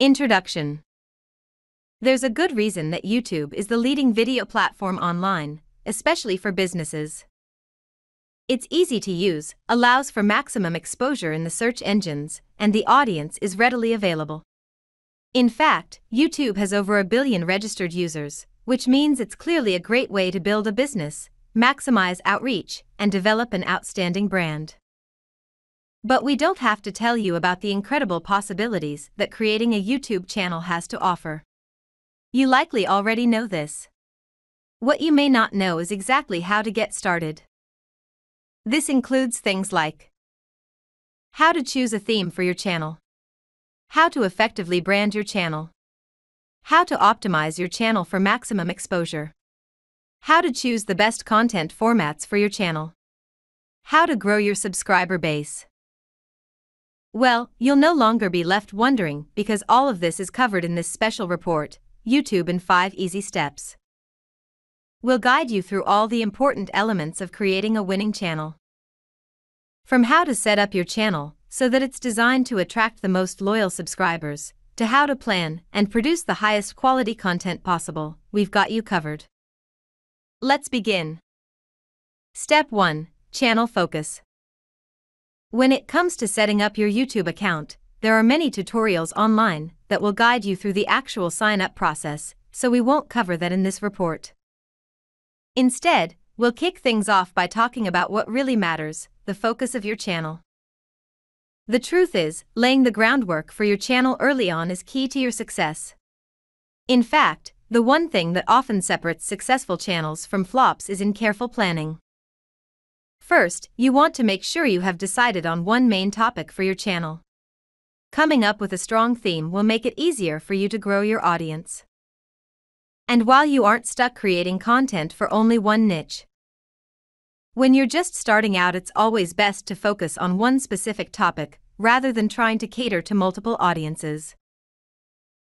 Introduction There's a good reason that YouTube is the leading video platform online, especially for businesses. It's easy to use, allows for maximum exposure in the search engines, and the audience is readily available. In fact, YouTube has over a billion registered users, which means it's clearly a great way to build a business, maximize outreach, and develop an outstanding brand. But we don't have to tell you about the incredible possibilities that creating a YouTube channel has to offer. You likely already know this. What you may not know is exactly how to get started. This includes things like how to choose a theme for your channel, how to effectively brand your channel, how to optimize your channel for maximum exposure, how to choose the best content formats for your channel, how to grow your subscriber base. Well, you'll no longer be left wondering because all of this is covered in this special report, YouTube in 5 Easy Steps. We'll guide you through all the important elements of creating a winning channel. From how to set up your channel so that it's designed to attract the most loyal subscribers, to how to plan and produce the highest quality content possible, we've got you covered. Let's begin. Step 1 Channel Focus. When it comes to setting up your YouTube account, there are many tutorials online that will guide you through the actual sign-up process, so we won't cover that in this report. Instead, we'll kick things off by talking about what really matters, the focus of your channel. The truth is, laying the groundwork for your channel early on is key to your success. In fact, the one thing that often separates successful channels from flops is in careful planning. First, you want to make sure you have decided on one main topic for your channel. Coming up with a strong theme will make it easier for you to grow your audience. And while you aren't stuck creating content for only one niche, when you're just starting out, it's always best to focus on one specific topic rather than trying to cater to multiple audiences.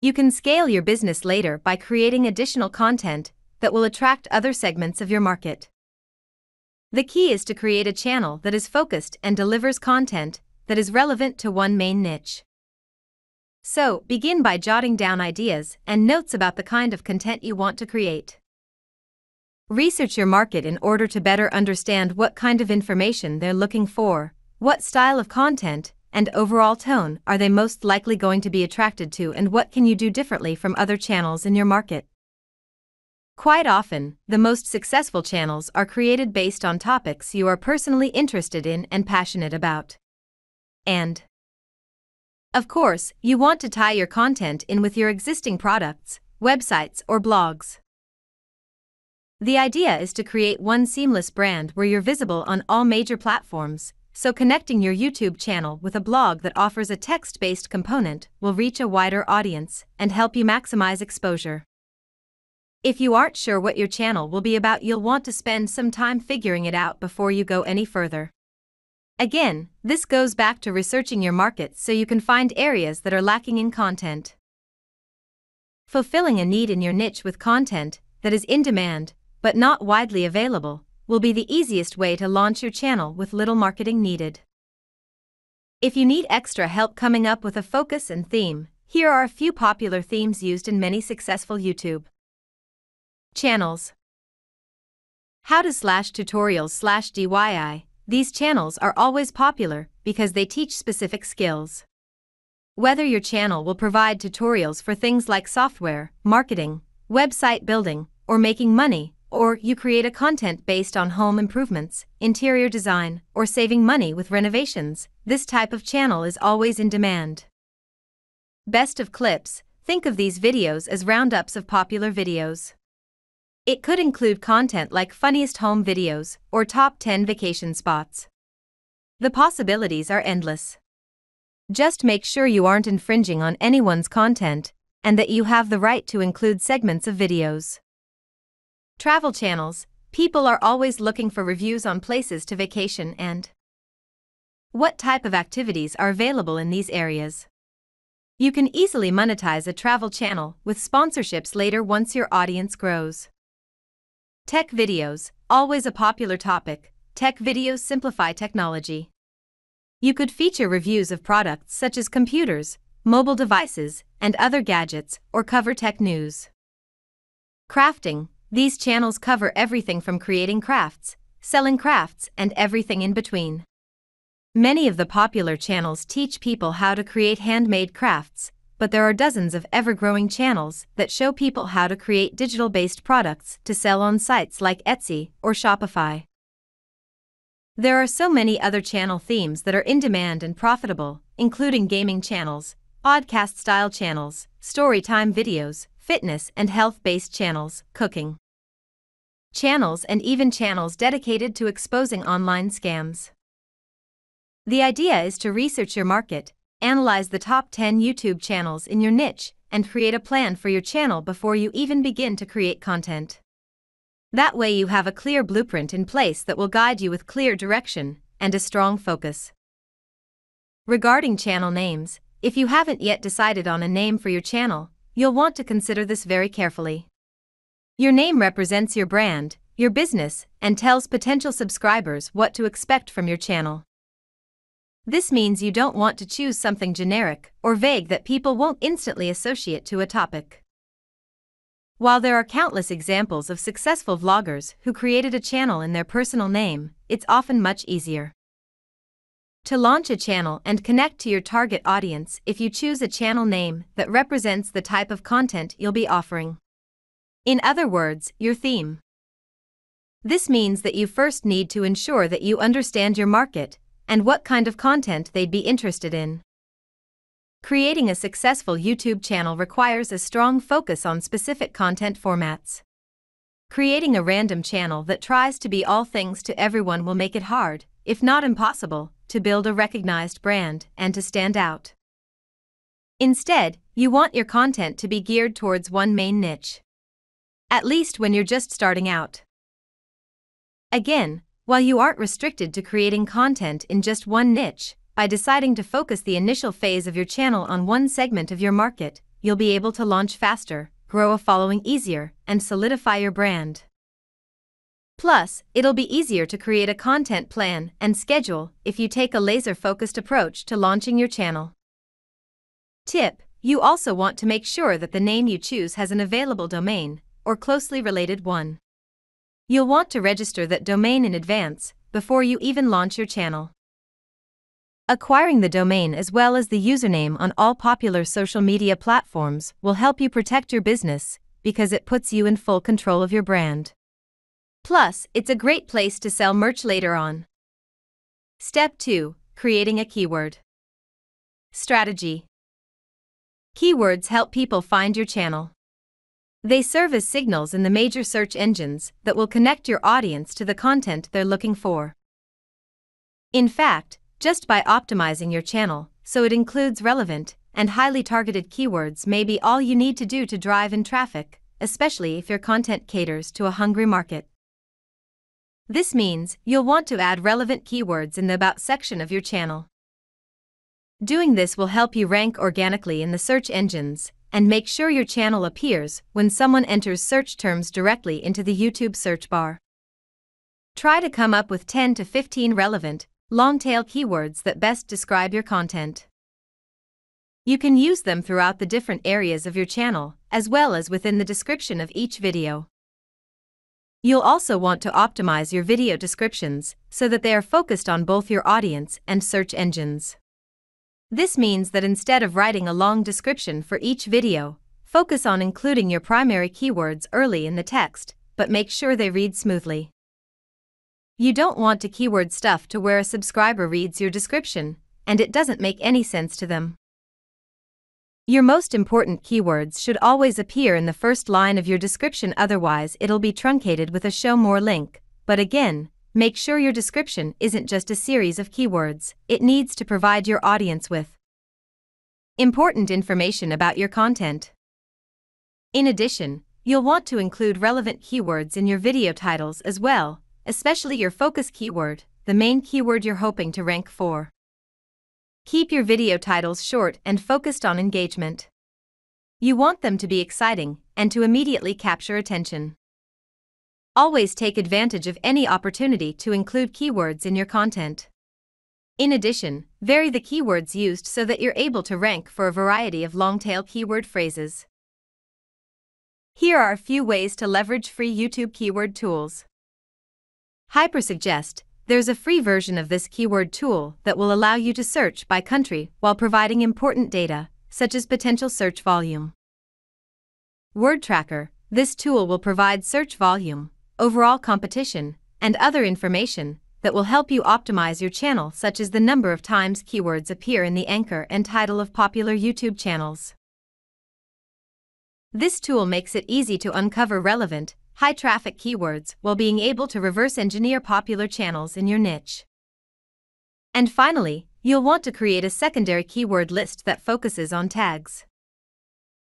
You can scale your business later by creating additional content that will attract other segments of your market. The key is to create a channel that is focused and delivers content that is relevant to one main niche. So, begin by jotting down ideas and notes about the kind of content you want to create. Research your market in order to better understand what kind of information they're looking for, what style of content, and overall tone are they most likely going to be attracted to, and what can you do differently from other channels in your market. Quite often, the most successful channels are created based on topics you are personally interested in and passionate about. And of course, you want to tie your content in with your existing products, websites, or blogs. The idea is to create one seamless brand where you're visible on all major platforms, so connecting your YouTube channel with a blog that offers a text based component will reach a wider audience and help you maximize exposure. If you aren't sure what your channel will be about you'll want to spend some time figuring it out before you go any further. Again, this goes back to researching your market so you can find areas that are lacking in content. Fulfilling a need in your niche with content that is in demand, but not widely available, will be the easiest way to launch your channel with little marketing needed. If you need extra help coming up with a focus and theme, here are a few popular themes used in many successful YouTube Channels How to slash tutorials slash DIY, these channels are always popular because they teach specific skills. Whether your channel will provide tutorials for things like software, marketing, website building, or making money, or you create a content based on home improvements, interior design, or saving money with renovations, this type of channel is always in demand. Best of clips, think of these videos as roundups of popular videos. It could include content like funniest home videos or top 10 vacation spots. The possibilities are endless. Just make sure you aren't infringing on anyone's content and that you have the right to include segments of videos. Travel channels People are always looking for reviews on places to vacation and what type of activities are available in these areas. You can easily monetize a travel channel with sponsorships later once your audience grows. Tech videos, always a popular topic, tech videos simplify technology. You could feature reviews of products such as computers, mobile devices, and other gadgets, or cover tech news. Crafting These channels cover everything from creating crafts, selling crafts, and everything in between. Many of the popular channels teach people how to create handmade crafts, but there are dozens of ever-growing channels that show people how to create digital-based products to sell on sites like Etsy or Shopify. There are so many other channel themes that are in demand and profitable, including gaming channels, podcast-style channels, storytime videos, fitness and health-based channels, cooking channels and even channels dedicated to exposing online scams. The idea is to research your market Analyze the top 10 YouTube channels in your niche and create a plan for your channel before you even begin to create content. That way, you have a clear blueprint in place that will guide you with clear direction and a strong focus. Regarding channel names, if you haven't yet decided on a name for your channel, you'll want to consider this very carefully. Your name represents your brand, your business, and tells potential subscribers what to expect from your channel. This means you don't want to choose something generic or vague that people won't instantly associate to a topic. While there are countless examples of successful vloggers who created a channel in their personal name, it's often much easier. To launch a channel and connect to your target audience if you choose a channel name that represents the type of content you'll be offering. In other words, your theme. This means that you first need to ensure that you understand your market and what kind of content they'd be interested in. Creating a successful YouTube channel requires a strong focus on specific content formats. Creating a random channel that tries to be all things to everyone will make it hard, if not impossible, to build a recognized brand and to stand out. Instead, you want your content to be geared towards one main niche. At least when you're just starting out. Again, while you aren't restricted to creating content in just one niche, by deciding to focus the initial phase of your channel on one segment of your market, you'll be able to launch faster, grow a following easier, and solidify your brand. Plus, it'll be easier to create a content plan and schedule if you take a laser-focused approach to launching your channel. Tip: You also want to make sure that the name you choose has an available domain or closely related one. You'll want to register that domain in advance before you even launch your channel. Acquiring the domain as well as the username on all popular social media platforms will help you protect your business because it puts you in full control of your brand. Plus, it's a great place to sell merch later on. Step 2 Creating a keyword. Strategy Keywords help people find your channel. They serve as signals in the major search engines that will connect your audience to the content they're looking for. In fact, just by optimizing your channel so it includes relevant and highly targeted keywords may be all you need to do to drive in traffic, especially if your content caters to a hungry market. This means you'll want to add relevant keywords in the About section of your channel. Doing this will help you rank organically in the search engines and make sure your channel appears when someone enters search terms directly into the YouTube search bar. Try to come up with 10 to 15 relevant, long tail keywords that best describe your content. You can use them throughout the different areas of your channel, as well as within the description of each video. You'll also want to optimize your video descriptions so that they are focused on both your audience and search engines. This means that instead of writing a long description for each video, focus on including your primary keywords early in the text, but make sure they read smoothly. You don't want to keyword stuff to where a subscriber reads your description, and it doesn't make any sense to them. Your most important keywords should always appear in the first line of your description otherwise it'll be truncated with a show more link, but again, Make sure your description isn't just a series of keywords, it needs to provide your audience with important information about your content. In addition, you'll want to include relevant keywords in your video titles as well, especially your focus keyword, the main keyword you're hoping to rank for. Keep your video titles short and focused on engagement. You want them to be exciting and to immediately capture attention. Always take advantage of any opportunity to include keywords in your content. In addition, vary the keywords used so that you're able to rank for a variety of long-tail keyword phrases. Here are a few ways to leverage free YouTube keyword tools. Hypersuggest, there's a free version of this keyword tool that will allow you to search by country while providing important data, such as potential search volume. Word Tracker, this tool will provide search volume, overall competition, and other information that will help you optimize your channel such as the number of times keywords appear in the anchor and title of popular YouTube channels. This tool makes it easy to uncover relevant, high-traffic keywords while being able to reverse-engineer popular channels in your niche. And finally, you'll want to create a secondary keyword list that focuses on tags.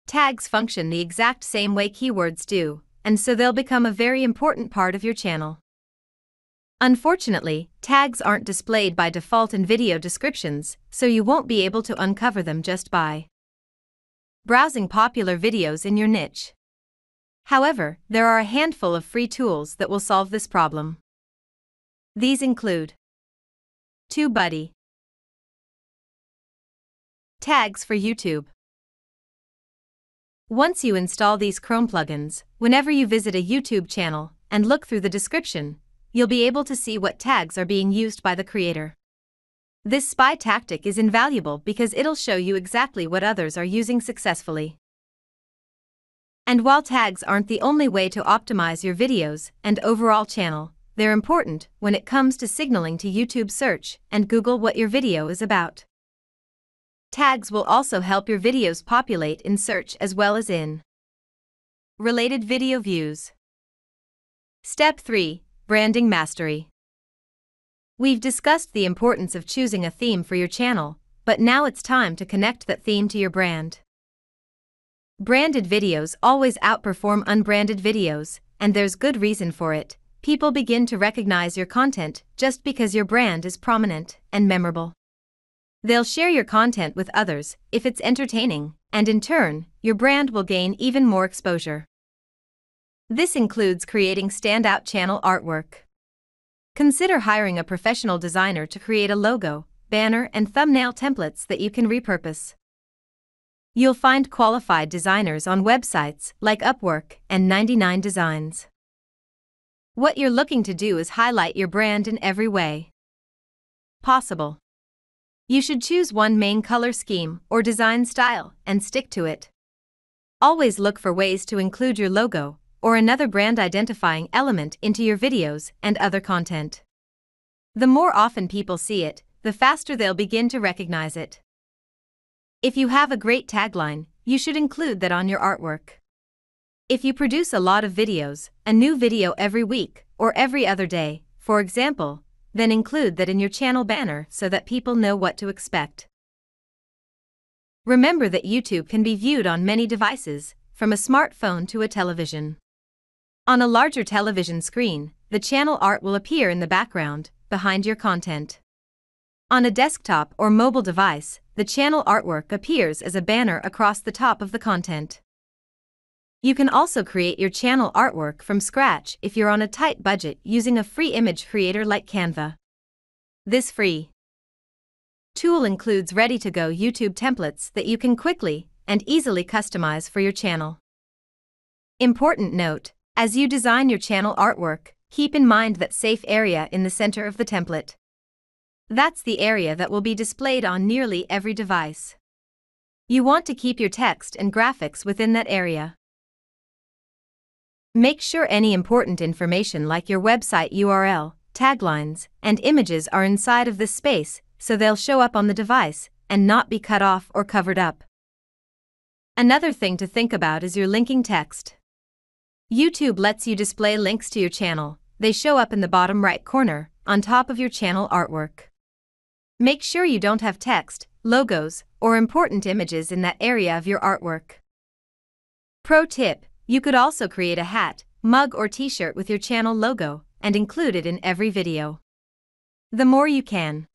Tags function the exact same way keywords do, and so they'll become a very important part of your channel. Unfortunately, tags aren't displayed by default in video descriptions, so you won't be able to uncover them just by browsing popular videos in your niche. However, there are a handful of free tools that will solve this problem. These include TubeBuddy, Tags for YouTube. Once you install these Chrome plugins, Whenever you visit a YouTube channel and look through the description, you'll be able to see what tags are being used by the creator. This spy tactic is invaluable because it'll show you exactly what others are using successfully. And while tags aren't the only way to optimize your videos and overall channel, they're important when it comes to signaling to YouTube search and Google what your video is about. Tags will also help your videos populate in search as well as in Related video views. Step 3 Branding Mastery. We've discussed the importance of choosing a theme for your channel, but now it's time to connect that theme to your brand. Branded videos always outperform unbranded videos, and there's good reason for it. People begin to recognize your content just because your brand is prominent and memorable. They'll share your content with others if it's entertaining, and in turn, your brand will gain even more exposure. This includes creating standout channel artwork. Consider hiring a professional designer to create a logo, banner, and thumbnail templates that you can repurpose. You'll find qualified designers on websites like Upwork and 99 Designs. What you're looking to do is highlight your brand in every way possible. You should choose one main color scheme or design style and stick to it. Always look for ways to include your logo or another brand identifying element into your videos and other content. The more often people see it, the faster they'll begin to recognize it. If you have a great tagline, you should include that on your artwork. If you produce a lot of videos, a new video every week or every other day, for example, then include that in your channel banner so that people know what to expect. Remember that YouTube can be viewed on many devices, from a smartphone to a television. On a larger television screen, the channel art will appear in the background, behind your content. On a desktop or mobile device, the channel artwork appears as a banner across the top of the content. You can also create your channel artwork from scratch if you're on a tight budget using a free image creator like Canva. This free tool includes ready-to-go YouTube templates that you can quickly and easily customize for your channel. Important note, as you design your channel artwork, keep in mind that safe area in the center of the template. That's the area that will be displayed on nearly every device. You want to keep your text and graphics within that area. Make sure any important information like your website URL, taglines, and images are inside of this space so they'll show up on the device and not be cut off or covered up. Another thing to think about is your linking text. YouTube lets you display links to your channel, they show up in the bottom right corner, on top of your channel artwork. Make sure you don't have text, logos, or important images in that area of your artwork. Pro tip you could also create a hat, mug or t-shirt with your channel logo and include it in every video. The more you can.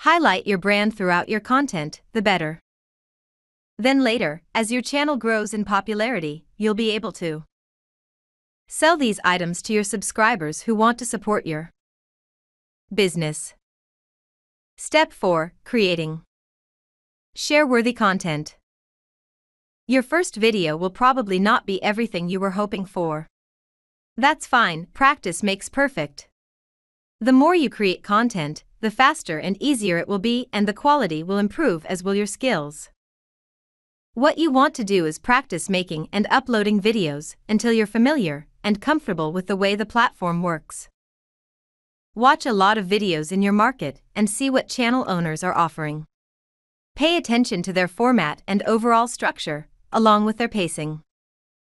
Highlight your brand throughout your content, the better. Then later, as your channel grows in popularity, you'll be able to sell these items to your subscribers who want to support your business. Step 4 Creating Share worthy content. Your first video will probably not be everything you were hoping for. That's fine, practice makes perfect. The more you create content, the faster and easier it will be, and the quality will improve as will your skills. What you want to do is practice making and uploading videos until you're familiar and comfortable with the way the platform works. Watch a lot of videos in your market and see what channel owners are offering. Pay attention to their format and overall structure along with their pacing.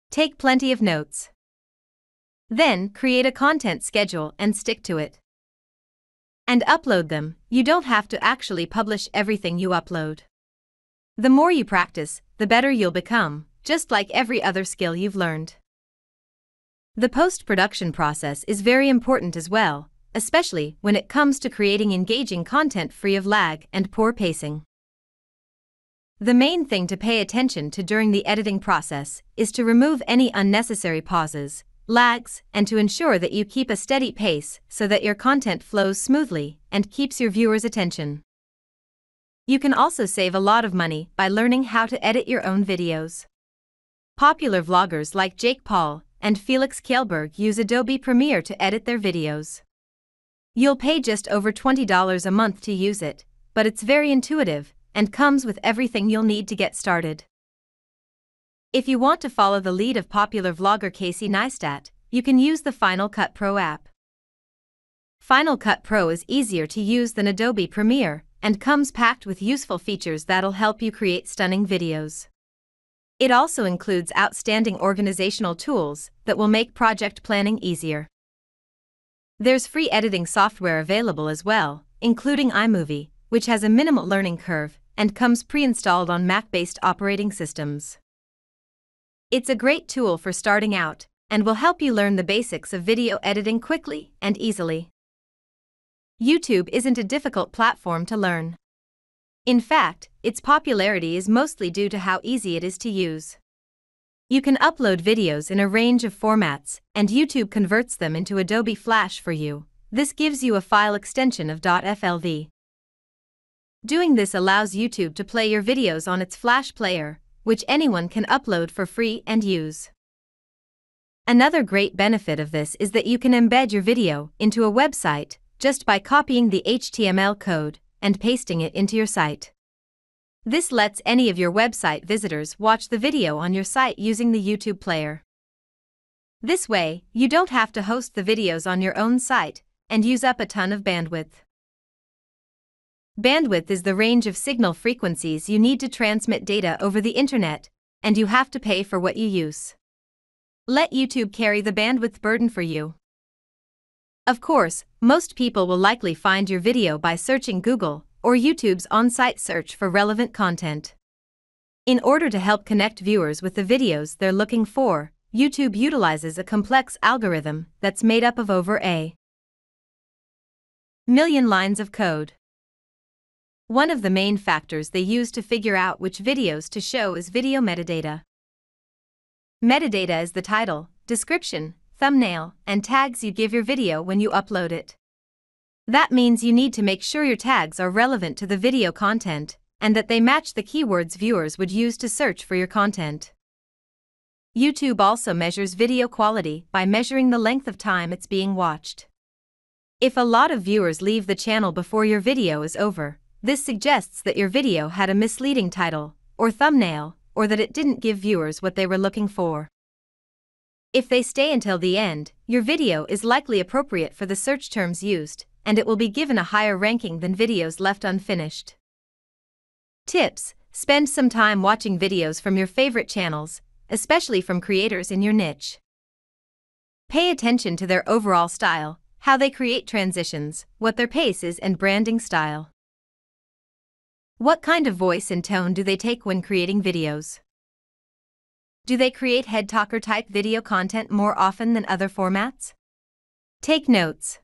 Take plenty of notes. Then, create a content schedule and stick to it. And upload them, you don't have to actually publish everything you upload. The more you practice, the better you'll become, just like every other skill you've learned. The post production process is very important as well, especially when it comes to creating engaging content free of lag and poor pacing. The main thing to pay attention to during the editing process is to remove any unnecessary pauses, lags, and to ensure that you keep a steady pace so that your content flows smoothly and keeps your viewers' attention. You can also save a lot of money by learning how to edit your own videos. Popular vloggers like Jake Paul and Felix Kaelberg use Adobe Premiere to edit their videos. You'll pay just over $20 a month to use it, but it's very intuitive and comes with everything you'll need to get started. If you want to follow the lead of popular vlogger Casey Neistat, you can use the Final Cut Pro app. Final Cut Pro is easier to use than Adobe Premiere and comes packed with useful features that'll help you create stunning videos. It also includes outstanding organizational tools that will make project planning easier. There's free editing software available as well, including iMovie, which has a minimal learning curve and comes pre-installed on Mac-based operating systems. It's a great tool for starting out and will help you learn the basics of video editing quickly and easily. YouTube isn't a difficult platform to learn. In fact, its popularity is mostly due to how easy it is to use. You can upload videos in a range of formats, and YouTube converts them into Adobe Flash for you. This gives you a file extension of .flv. Doing this allows YouTube to play your videos on its Flash player, which anyone can upload for free and use. Another great benefit of this is that you can embed your video into a website just by copying the HTML code and pasting it into your site. This lets any of your website visitors watch the video on your site using the YouTube player. This way, you don't have to host the videos on your own site and use up a ton of bandwidth. Bandwidth is the range of signal frequencies you need to transmit data over the internet, and you have to pay for what you use. Let YouTube carry the bandwidth burden for you. Of course, most people will likely find your video by searching Google or YouTube's on-site search for relevant content. In order to help connect viewers with the videos they're looking for, YouTube utilizes a complex algorithm that's made up of over a million lines of code. One of the main factors they use to figure out which videos to show is video metadata. Metadata is the title, description, thumbnail, and tags you give your video when you upload it. That means you need to make sure your tags are relevant to the video content and that they match the keywords viewers would use to search for your content. YouTube also measures video quality by measuring the length of time it's being watched. If a lot of viewers leave the channel before your video is over, this suggests that your video had a misleading title, or thumbnail, or that it didn't give viewers what they were looking for. If they stay until the end, your video is likely appropriate for the search terms used, and it will be given a higher ranking than videos left unfinished. Tips Spend some time watching videos from your favorite channels, especially from creators in your niche. Pay attention to their overall style, how they create transitions, what their pace is, and branding style. What kind of voice and tone do they take when creating videos? Do they create head talker type video content more often than other formats? Take notes.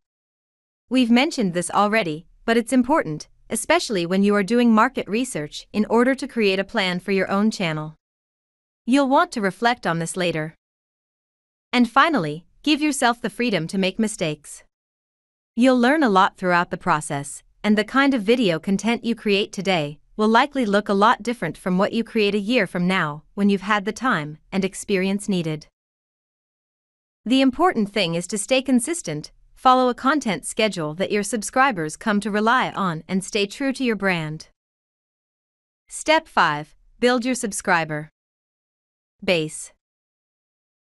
We've mentioned this already, but it's important, especially when you are doing market research in order to create a plan for your own channel. You'll want to reflect on this later. And finally, give yourself the freedom to make mistakes. You'll learn a lot throughout the process, and the kind of video content you create today will likely look a lot different from what you create a year from now when you've had the time and experience needed. The important thing is to stay consistent, follow a content schedule that your subscribers come to rely on, and stay true to your brand. Step 5 Build your subscriber base.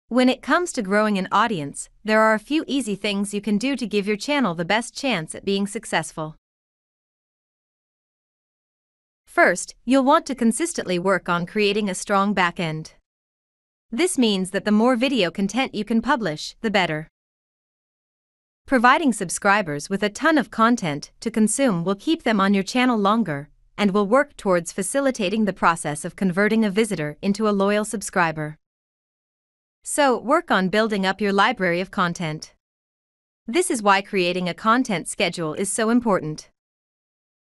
When it comes to growing an audience, there are a few easy things you can do to give your channel the best chance at being successful. First, you'll want to consistently work on creating a strong backend. This means that the more video content you can publish, the better. Providing subscribers with a ton of content to consume will keep them on your channel longer and will work towards facilitating the process of converting a visitor into a loyal subscriber. So, work on building up your library of content. This is why creating a content schedule is so important.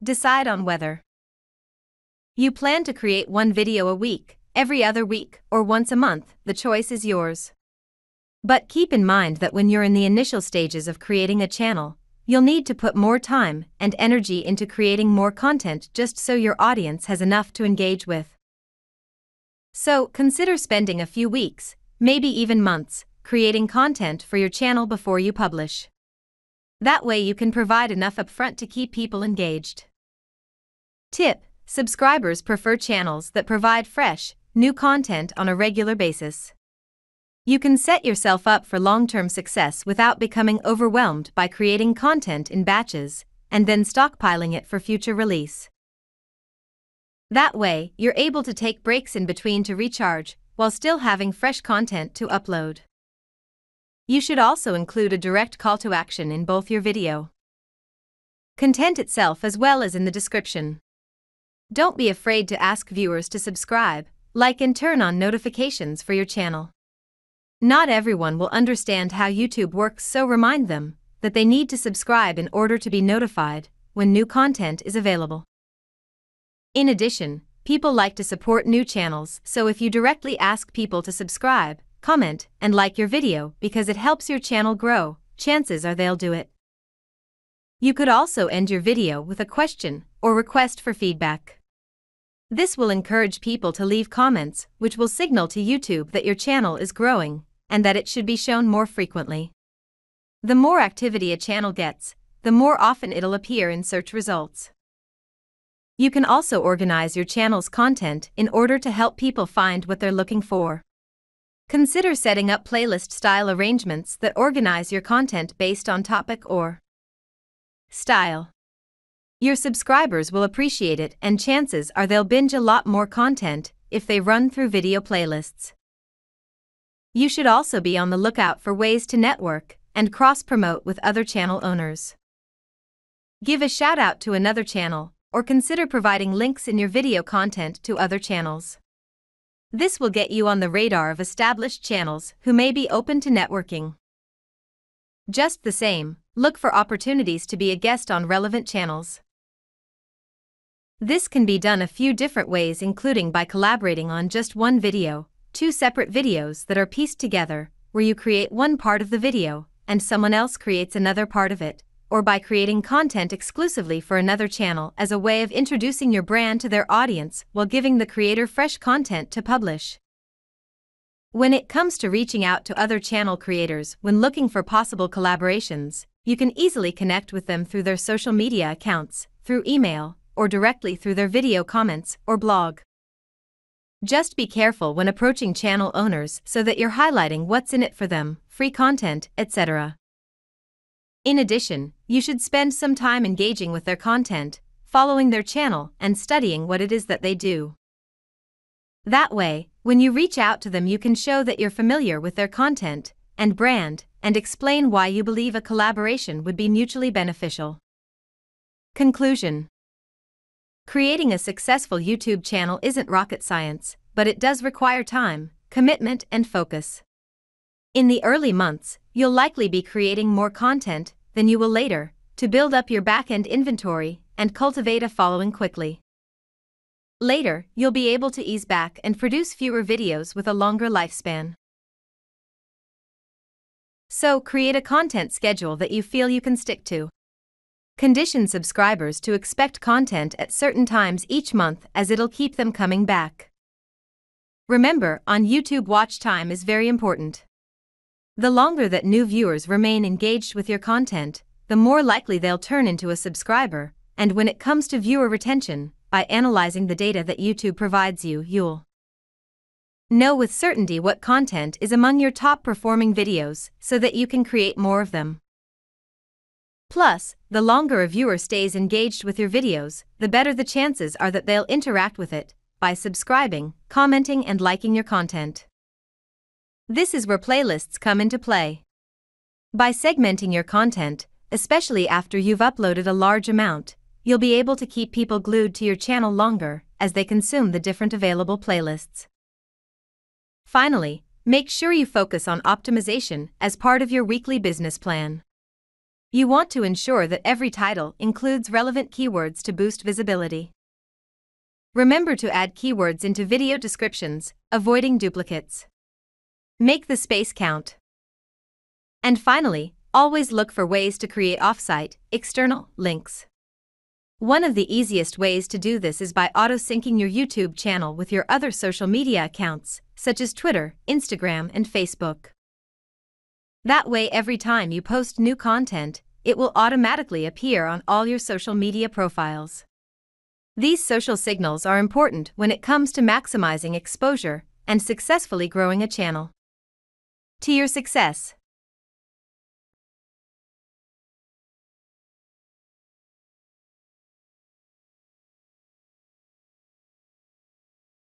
Decide on whether you plan to create one video a week, every other week, or once a month, the choice is yours. But keep in mind that when you're in the initial stages of creating a channel, you'll need to put more time and energy into creating more content just so your audience has enough to engage with. So, consider spending a few weeks, maybe even months, creating content for your channel before you publish. That way, you can provide enough upfront to keep people engaged. Tip Subscribers prefer channels that provide fresh, new content on a regular basis. You can set yourself up for long term success without becoming overwhelmed by creating content in batches and then stockpiling it for future release. That way, you're able to take breaks in between to recharge while still having fresh content to upload. You should also include a direct call to action in both your video content itself as well as in the description. Don't be afraid to ask viewers to subscribe, like and turn on notifications for your channel. Not everyone will understand how YouTube works so remind them that they need to subscribe in order to be notified when new content is available. In addition, people like to support new channels so if you directly ask people to subscribe, comment, and like your video because it helps your channel grow, chances are they'll do it. You could also end your video with a question or request for feedback. This will encourage people to leave comments, which will signal to YouTube that your channel is growing and that it should be shown more frequently. The more activity a channel gets, the more often it'll appear in search results. You can also organize your channel's content in order to help people find what they're looking for. Consider setting up playlist style arrangements that organize your content based on topic or style. Your subscribers will appreciate it and chances are they'll binge a lot more content if they run through video playlists. You should also be on the lookout for ways to network and cross-promote with other channel owners. Give a shout-out to another channel or consider providing links in your video content to other channels. This will get you on the radar of established channels who may be open to networking. Just the same, look for opportunities to be a guest on relevant channels. This can be done a few different ways including by collaborating on just one video, two separate videos that are pieced together, where you create one part of the video, and someone else creates another part of it, or by creating content exclusively for another channel as a way of introducing your brand to their audience while giving the creator fresh content to publish. When it comes to reaching out to other channel creators when looking for possible collaborations, you can easily connect with them through their social media accounts, through email, or directly through their video comments or blog. Just be careful when approaching channel owners so that you're highlighting what's in it for them, free content, etc. In addition, you should spend some time engaging with their content, following their channel, and studying what it is that they do. That way, when you reach out to them, you can show that you're familiar with their content and brand and explain why you believe a collaboration would be mutually beneficial. Conclusion Creating a successful YouTube channel isn't rocket science, but it does require time, commitment, and focus. In the early months, you'll likely be creating more content than you will later to build up your back-end inventory and cultivate a following quickly. Later, you'll be able to ease back and produce fewer videos with a longer lifespan. So create a content schedule that you feel you can stick to. Condition subscribers to expect content at certain times each month as it'll keep them coming back. Remember, on YouTube, watch time is very important. The longer that new viewers remain engaged with your content, the more likely they'll turn into a subscriber, and when it comes to viewer retention, by analyzing the data that YouTube provides you, you'll know with certainty what content is among your top performing videos so that you can create more of them. Plus, the longer a viewer stays engaged with your videos, the better the chances are that they'll interact with it by subscribing, commenting, and liking your content. This is where playlists come into play. By segmenting your content, especially after you've uploaded a large amount, you'll be able to keep people glued to your channel longer as they consume the different available playlists. Finally, make sure you focus on optimization as part of your weekly business plan. You want to ensure that every title includes relevant keywords to boost visibility. Remember to add keywords into video descriptions, avoiding duplicates. Make the space count. And finally, always look for ways to create offsite, external links. One of the easiest ways to do this is by auto syncing your YouTube channel with your other social media accounts, such as Twitter, Instagram, and Facebook. That way every time you post new content, it will automatically appear on all your social media profiles. These social signals are important when it comes to maximizing exposure and successfully growing a channel. To your success.